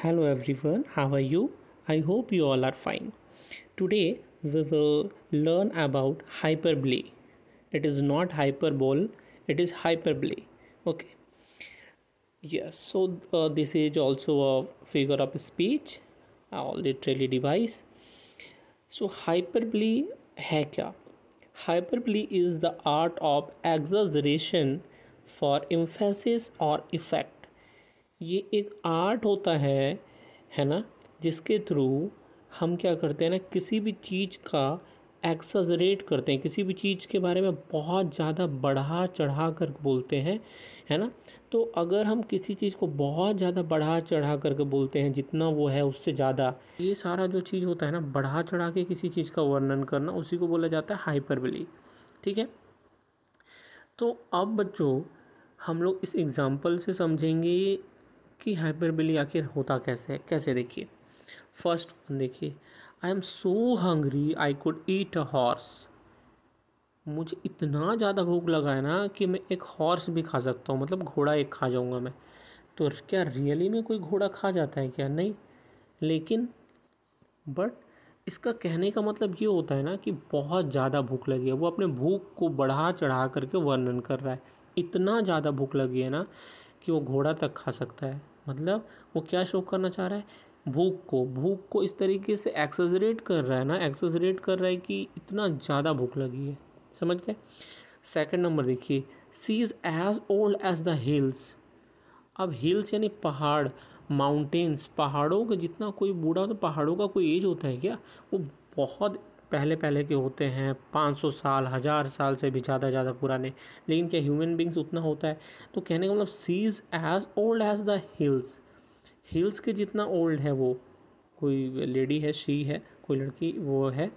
hello everyone how are you i hope you all are fine today we will learn about hyperbole it is not hyperbole it is hyperbole okay yes so uh, this is also a figure of speech or literally device so hyperbole hai kya hyperbole is the art of exaggeration for emphasis or effect ये एक art होता है है ना जिसके through हम क्या करते हैं ना किसी भी चीज़ का एक्सजरेट करते हैं किसी भी चीज़ के बारे में बहुत ज़्यादा बढ़ा चढ़ा कर बोलते हैं है ना तो अगर हम किसी चीज़ को बहुत ज़्यादा बढ़ा चढ़ा करके बोलते हैं जितना वो है उससे ज़्यादा ये सारा जो चीज़ होता है ना बढ़ा चढ़ा के किसी चीज़ का वर्णन करना उसी को बोला जाता है हाइपरबली ठीक है तो अब बच्चों हम लोग इस एग्ज़ाम्पल से समझेंगे कि हाइपरबिली आखिर होता कैसे है कैसे देखिए फर्स्ट वन देखिए I am so hungry I could eat a horse मुझे इतना ज़्यादा भूख लगा है ना कि मैं एक हॉर्स भी खा सकता हूँ मतलब घोड़ा एक खा जाऊँगा मैं तो क्या रियली में कोई घोड़ा खा जाता है क्या नहीं लेकिन बट इसका कहने का मतलब ये होता है ना कि बहुत ज़्यादा भूख लगी है वो अपने भूख को बढ़ा चढ़ा करके वर्णन कर रहा है इतना ज़्यादा भूख लगी है ना कि वो घोड़ा तक खा सकता है मतलब वो क्या शो करना चाह रहा है भूख को भूख को इस तरीके से एक्सेजरेट कर रहा है ना एक्सेजरेट कर रहा है कि इतना ज़्यादा भूख लगी है समझ गए सेकंड नंबर देखिए she is as old as the hills अब हिल्स यानी पहाड़ माउंटेन्स पहाड़ों का जितना कोई बूढ़ा तो पहाड़ों का कोई एज होता है क्या वो बहुत पहले पहले के होते हैं 500 साल हज़ार साल से भी ज़्यादा ज़्यादा पुराने लेकिन क्या ह्यूमन बींग्स उतना होता है तो कहने का मतलब she's as old as the hills hills के जितना ओल्ड है वो कोई लेडी है शी है कोई लड़की वो है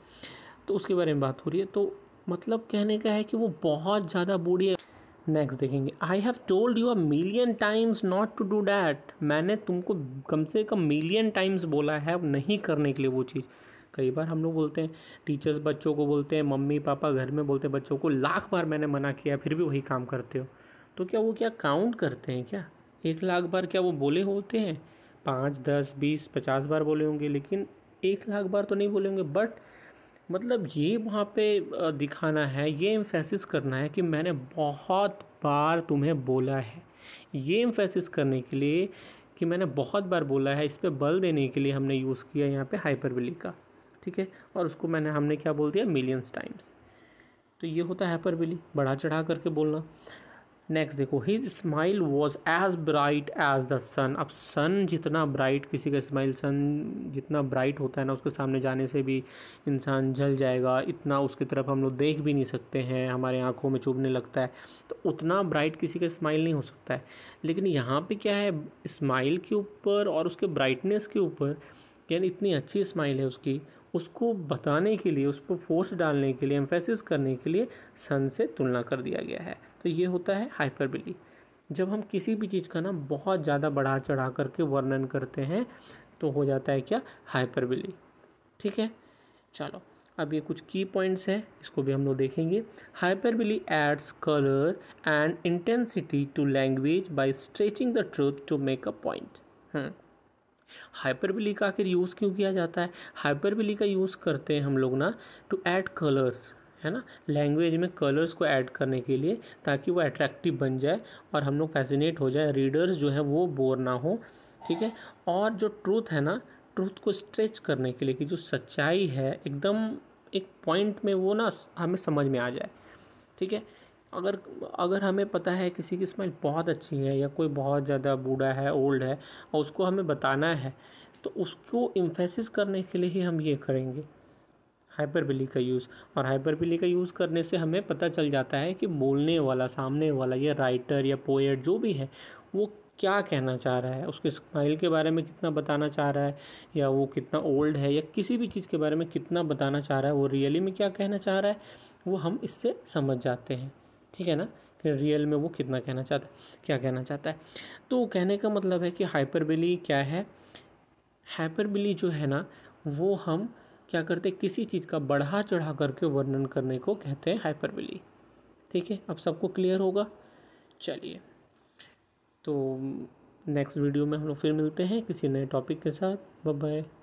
तो उसके बारे में बात हो रही है तो मतलब कहने का है कि वो बहुत ज़्यादा बूढ़ी है नेक्स्ट देखेंगे I have told you a million times not to do that मैंने तुमको कम से कम मिलियन टाइम्स बोला है अब नहीं करने के लिए वो चीज़ कई बार हम लोग बोलते हैं टीचर्स बच्चों को बोलते हैं मम्मी पापा घर में बोलते हैं बच्चों को लाख बार मैंने मना किया फिर भी वही काम करते हो तो क्या वो क्या काउंट करते हैं क्या एक लाख बार क्या वो बोले होते हैं पाँच दस बीस पचास बार बोले होंगे लेकिन एक लाख बार तो नहीं बोले होंगे बट मतलब ये वहाँ पे दिखाना है ये इम्फेसिस करना है कि मैंने बहुत बार तुम्हें बोला है ये इम्फेसिस करने के लिए कि मैंने बहुत बार बोला है इस पर बल देने के लिए हमने यूज़ किया यहाँ पे हाइपरबिली का ठीक है और उसको मैंने हमने क्या बोल दिया मिलियंस टाइम्स तो ये होता है बिली बढ़ा चढ़ा करके बोलना नेक्स्ट देखो his smile was as bright as the sun अब सन जितना ब्राइट किसी का स्माइल सन जितना ब्राइट होता है ना उसके सामने जाने से भी इंसान जल जाएगा इतना उसकी तरफ हम लोग देख भी नहीं सकते हैं हमारे आँखों में चुभने लगता है तो उतना ब्राइट किसी का स्माइल नहीं हो सकता है लेकिन यहाँ पे क्या है स्माइल के ऊपर और उसके ब्राइटनेस के ऊपर यानी इतनी अच्छी स्माइल है उसकी उसको बताने के लिए उसको फोर्स डालने के लिए एम्फेसिस करने के लिए सन से तुलना कर दिया गया है तो ये होता है हाइपरबिली जब हम किसी भी चीज़ का ना बहुत ज़्यादा बढ़ा चढ़ा करके वर्णन करते हैं तो हो जाता है क्या हाइपरबिली ठीक है चलो अब ये कुछ की पॉइंट्स हैं इसको भी हम लोग देखेंगे hyperbole adds colour and intensity to language by stretching the truth to make a point का आखिर यूज़ क्यों किया जाता है हाइपरबिली का यूज़ करते हैं हम लोग ना टू ऐड कलर्स है ना लैंग्वेज में कलर्स को ऐड करने के लिए ताकि वो अट्रैक्टिव बन जाए और हम लोग फैसिनेट हो जाए रीडर्स जो है वो बोर ना हो ठीक है और जो ट्रूथ है ना ट्रूथ को स्ट्रेच करने के लिए कि जो सच्चाई है एकदम एक पॉइंट में वो ना हमें समझ में आ जाए ठीक है अगर अगर हमें पता है किसी की स्माइल बहुत अच्छी है या कोई बहुत ज़्यादा बूढ़ा है ओल्ड है और उसको हमें बताना है तो उसको इम्फेसिस करने के लिए ही हम ये करेंगे हाइपरबिली का यूज़ और हाइपरबिली का यूज़ करने से हमें पता चल जाता है कि बोलने वाला सामने वाला या राइटर या पोएट जो भी है वो क्या कहना चाह रहा है उसके स्माइल के बारे में कितना बताना चाह रहा है या वो कितना ओल्ड है या किसी भी चीज़ के बारे में कितना बताना चाह रहा है वो रियली में क्या कहना चाह रहा है वो हम इससे समझ जाते हैं ठीक है ना कि रियल में वो कितना कहना चाहता है क्या कहना चाहता है तो कहने का मतलब है कि हाइपरबिली क्या है हाइपरबिली जो है ना वो हम क्या करते किसी चीज़ का बढ़ा चढ़ा करके वर्णन करने को कहते हैं हाइपरबिली ठीक है अब सबको क्लियर होगा चलिए तो नेक्स्ट वीडियो में हम लोग फिर मिलते हैं किसी नए टॉपिक के साथ बाय